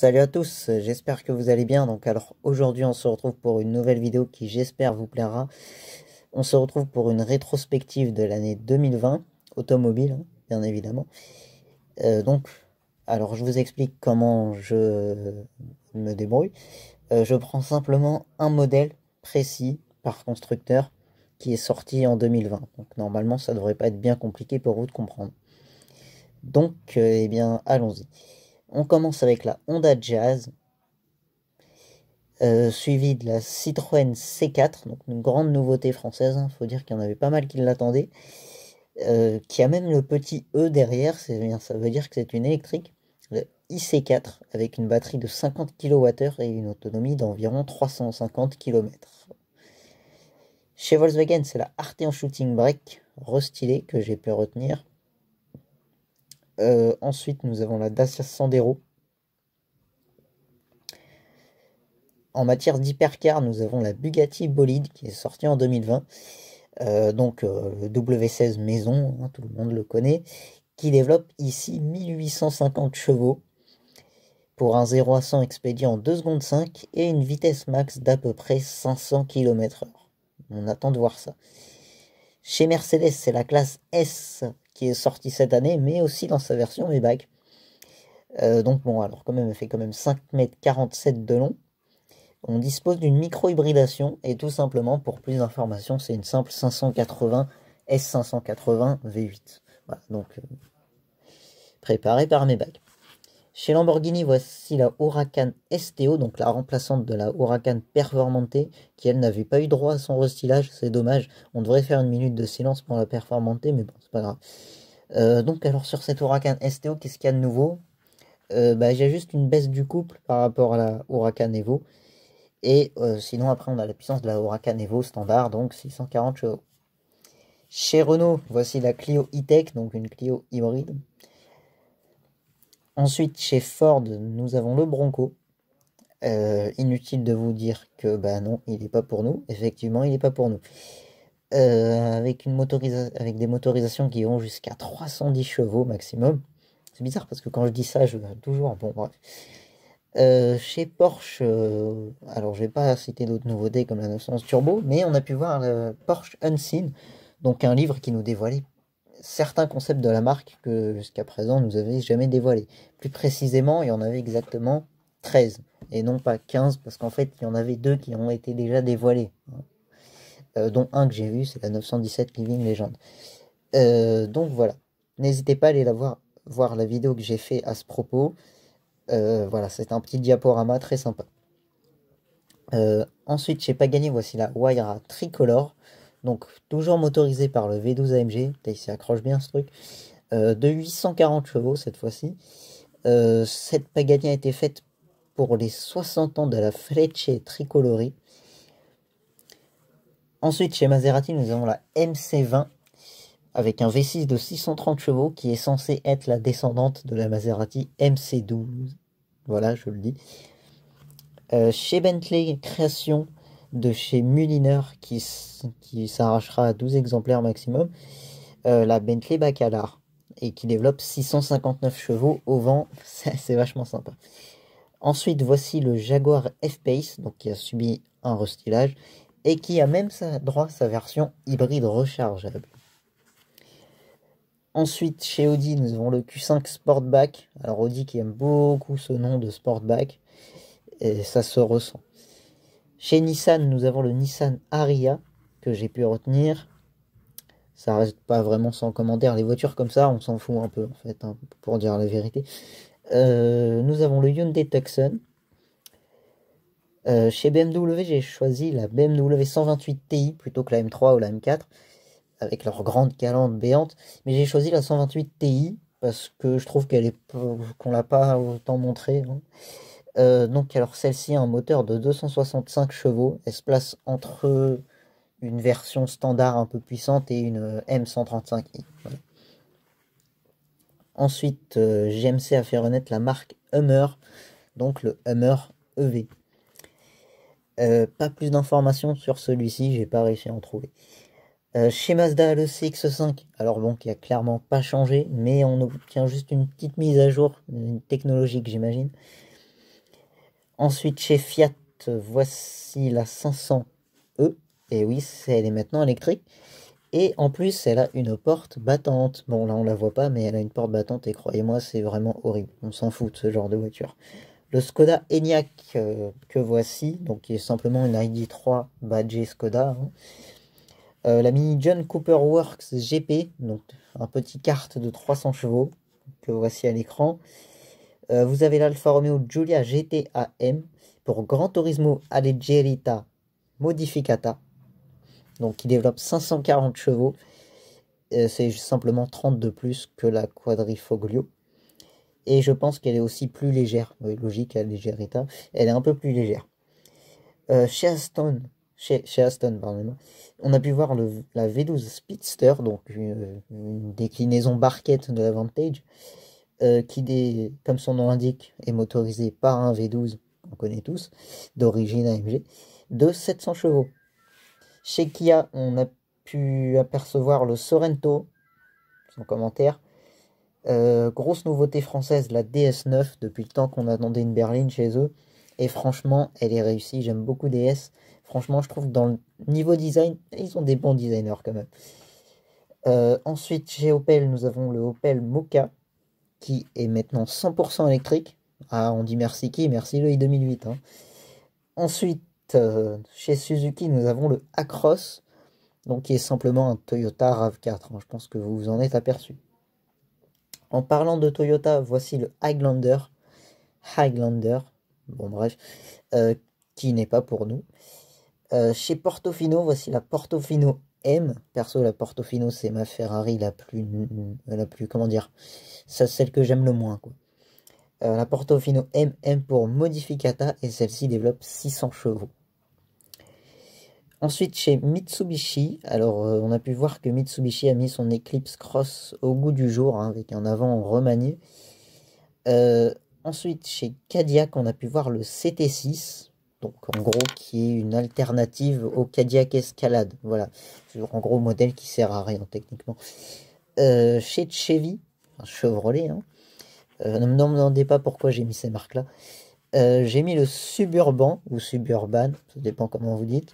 Salut à tous, j'espère que vous allez bien. Donc alors aujourd'hui on se retrouve pour une nouvelle vidéo qui j'espère vous plaira. On se retrouve pour une rétrospective de l'année 2020, automobile hein, bien évidemment. Euh, donc alors je vous explique comment je me débrouille. Euh, je prends simplement un modèle précis par constructeur qui est sorti en 2020. Donc normalement ça devrait pas être bien compliqué pour vous de comprendre. Donc euh, eh bien allons-y. On commence avec la Honda Jazz, euh, suivie de la Citroën C4, donc une grande nouveauté française. Il hein. faut dire qu'il y en avait pas mal qui l'attendaient. Euh, qui a même le petit E derrière, eh ça veut dire que c'est une électrique, le IC4, avec une batterie de 50 kWh et une autonomie d'environ 350 km. Chez Volkswagen, c'est la Arteon Shooting Brake, restylée, que j'ai pu retenir, euh, ensuite, nous avons la Dacia Sandero. En matière d'hypercar, nous avons la Bugatti Bolide qui est sortie en 2020. Euh, donc euh, le W16 maison, hein, tout le monde le connaît, qui développe ici 1850 chevaux pour un 0 à 100 expédié en 2 secondes 5 et une vitesse max d'à peu près 500 km/h. On attend de voir ça. Chez Mercedes, c'est la classe S qui est sortie cette année, mais aussi dans sa version v Euh, donc bon, alors quand même, elle fait quand même 5,47 mètres de long. On dispose d'une micro-hybridation et tout simplement, pour plus d'informations, c'est une simple 580 S580 V8. Voilà, donc euh, préparé par par bagues. Chez Lamborghini, voici la Huracan STO, donc la remplaçante de la Huracan Performante, qui elle n'avait pas eu droit à son restylage, c'est dommage. On devrait faire une minute de silence pour la Performante, mais bon, c'est pas grave. Euh, donc alors sur cette Huracan STO, qu'est-ce qu'il y a de nouveau J'ai euh, bah, juste une baisse du couple par rapport à la Huracan Evo. Et euh, sinon après on a la puissance de la Huracan Evo standard, donc 640 chevaux. Chez Renault, voici la Clio E-Tech, donc une Clio hybride. Ensuite, chez Ford, nous avons le Bronco. Euh, inutile de vous dire que bah non, il n'est pas pour nous. Effectivement, il n'est pas pour nous. Euh, avec, une avec des motorisations qui vont jusqu'à 310 chevaux maximum. C'est bizarre parce que quand je dis ça, je toujours. Bon, bref. Euh, chez Porsche, alors je vais pas citer d'autres nouveautés comme la 911 Turbo, mais on a pu voir le Porsche Unseen, donc un livre qui nous dévoilait certains concepts de la marque que jusqu'à présent nous avait jamais dévoilés. Plus précisément, il y en avait exactement 13 et non pas 15 parce qu'en fait il y en avait deux qui ont été déjà dévoilés, euh, dont un que j'ai vu, c'est la 917 Living Legend. Euh, donc voilà, n'hésitez pas à aller la voir, voir la vidéo que j'ai fait à ce propos. Euh, voilà, c'est un petit diaporama très sympa. ensuite, pas gagné, voici la Waira tricolore toujours motorisé par le V12 AMG, il accroche bien ce truc, euh, de 840 chevaux cette fois-ci. Euh, cette Pagani a été faite pour les 60 ans de la Frecce Tricolori. Ensuite, chez Maserati, nous avons la MC20 avec un V6 de 630 chevaux qui est censé être la descendante de la Maserati MC12. Voilà, je le dis. Euh, chez Bentley Création, de chez Mulliner qui, qui s'arrachera à 12 exemplaires maximum, euh, la Bentley Bacalar, et qui développe 659 chevaux au vent, c'est vachement sympa. Ensuite, voici le Jaguar F-Pace, donc qui a subi un restylage, et qui a même sa, droit sa version hybride rechargeable. Ensuite, chez Audi, nous avons le Q5 Sportback. Alors Audi qui aime beaucoup ce nom de Sportback, et ça se ressent. Chez Nissan, nous avons le Nissan Aria que j'ai pu retenir. Ça reste pas vraiment sans commentaire. Les voitures comme ça, on s'en fout un peu en fait, hein, pour dire la vérité. Euh, nous avons le Hyundai Tucson. Euh, chez BMW, j'ai choisi la BMW 128 Ti plutôt que la M3 ou la M4 avec leur grande calandre béante. Mais j'ai choisi la 128 Ti parce que je trouve qu'elle est qu'on l'a pas autant montré. Hein. Euh, donc alors celle-ci a un moteur de 265 chevaux. Elle se place entre une version standard un peu puissante et une euh, M135i. Ensuite, GMC a fait renaître la marque Hummer, donc le Hummer EV. Euh, pas plus d'informations sur celui-ci, j'ai pas réussi à en trouver. chez Mazda, le CX5, alors bon, qui a clairement pas changé, mais on obtient juste une petite mise à jour, technologique, j'imagine. Ensuite, chez Fiat, voici la 500E. Et oui, elle est maintenant électrique. Et en plus, elle a une porte battante. Bon, là, on la voit pas, mais elle a une porte battante. Et croyez-moi, c'est vraiment horrible. On s'en fout de ce genre de voiture. Le Skoda Enyaq euh, que voici, donc qui est simplement une ID3 badge Skoda. Hein. Euh, la Mini John Cooper Works GP, donc un petit kart de 300 chevaux que voici à l'écran. Euh, vous avez l'Alfa Romeo Giulia GTAM pour Gran Turismo Alleggerita Modificata. Donc qui développe 540 chevaux. Euh, c'est simplement 30 de plus que la Quadrifoglio. Et je pense qu'elle est aussi plus légère. Oui, logique, Alleggerita. Elle est un peu plus légère. Euh, chez Aston, on a pu voir la V12 Speedster, donc une, une déclinaison barquette de la Vantage, euh, qui, comme son nom l'indique, est motorisé par un V12, on connaît tous, d'origine AMG, de 700 chevaux. Chez Kia, on a pu apercevoir le Sorento, Son commentaire. Euh, grosse nouveauté française, la DS9, depuis le temps qu'on attendait une berline chez eux. Et franchement, elle est réussie, j'aime beaucoup DS. Franchement, je trouve que dans le niveau design, ils ont des bons designers quand même. Euh, ensuite, chez Opel, nous avons le Opel Moka, qui est maintenant 100% électrique. Ah, on dit merci qui Merci le i2008. Hein. Ensuite, euh, chez Suzuki, nous avons le Acros, donc qui est simplement un Toyota RAV4. Hein. Je pense que vous vous en êtes aperçu. En parlant de Toyota, voici le Highlander. Highlander, bon bref, euh, qui n'est pas pour nous. Euh, chez Portofino, voici la Portofino M, Perso, la Portofino, c'est ma Ferrari la plus, la plus, comment dire, celle que j'aime le moins. Quoi. Euh, la Portofino MM pour Modificata et celle-ci développe 600 chevaux. Ensuite, chez Mitsubishi, alors euh, on a pu voir que Mitsubishi a mis son Eclipse Cross au goût du jour, hein, avec un avant remanié. Euh, ensuite, chez Cadillac, on a pu voir le CT6, donc en gros qui est une alternative au Cadillac Escalade. Voilà, en gros modèle qui sert à rien techniquement. Euh, chez Chevy, un Chevrolet, hein. euh, ne me demandez pas pourquoi j'ai mis ces marques-là. Euh, j'ai mis le Suburban ou Suburban, ça dépend comment vous dites.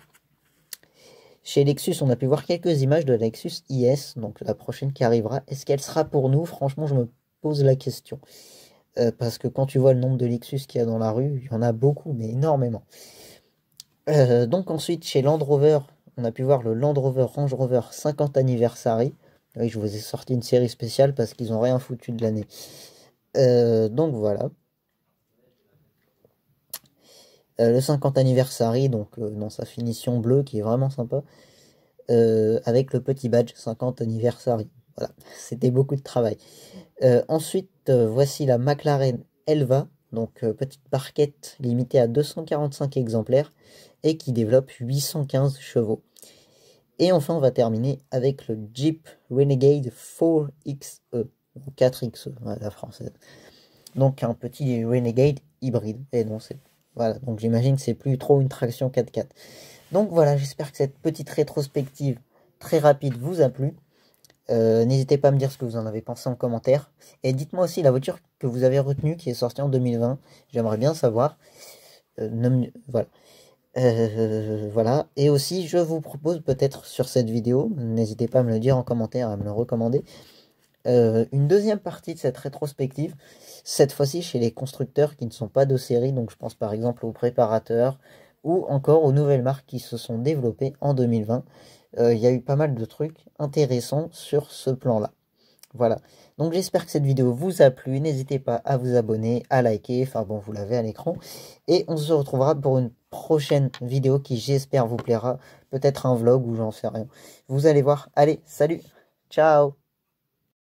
Chez Lexus, on a pu voir quelques images de Lexus IS, donc la prochaine qui arrivera. Est-ce qu'elle sera pour nous Franchement, je me pose la question. Euh, parce que quand tu vois le nombre de Lexus qu'il y a dans la rue, il y en a beaucoup, mais énormément. Euh, donc ensuite, chez Land Rover, on a pu voir le Land Rover Range Rover 50 Anniversary. Oui, je vous ai sorti une série spéciale parce qu'ils n'ont rien foutu de l'année. Euh, donc voilà. le 50 Anniversary, donc dans sa finition bleue qui est vraiment sympa, avec le petit badge 50 Anniversary. Voilà, c'était beaucoup de travail. Euh, ensuite, euh, voici la McLaren Elva, donc euh, petite barquette limitée à 245 exemplaires et qui développe 815 chevaux. Et enfin, on va terminer avec le Jeep Renegade 4XE, 4XE, e, la française. Donc un petit Renegade hybride. Et non c'est voilà, donc j'imagine que c'est plus trop une traction 4x4. Donc voilà, j'espère que cette petite rétrospective très rapide vous a plu. Euh, n'hésitez pas à me dire ce que vous en avez pensé en commentaire. Et dites-moi aussi la voiture que vous avez retenue qui est sortie en 2020. J'aimerais bien savoir. Euh, voilà. Euh, voilà. Et aussi, je vous propose peut-être sur cette vidéo, n'hésitez pas à me le dire en commentaire, à me le recommander, une deuxième partie de cette rétrospective, cette fois-ci chez les constructeurs qui ne sont pas de série, donc je pense par exemple aux préparateurs ou encore aux nouvelles marques qui se sont développées en 2020. Euh, il y a eu pas mal de trucs intéressants sur ce plan-là. Voilà. Donc j'espère que cette vidéo vous a plu. N'hésitez pas à vous abonner, à liker. Enfin bon, vous l'avez à l'écran. Et on se retrouvera pour une prochaine vidéo qui j'espère vous plaira. Peut-être un vlog ou j'en sais rien. Vous allez voir. Allez, salut. Ciao.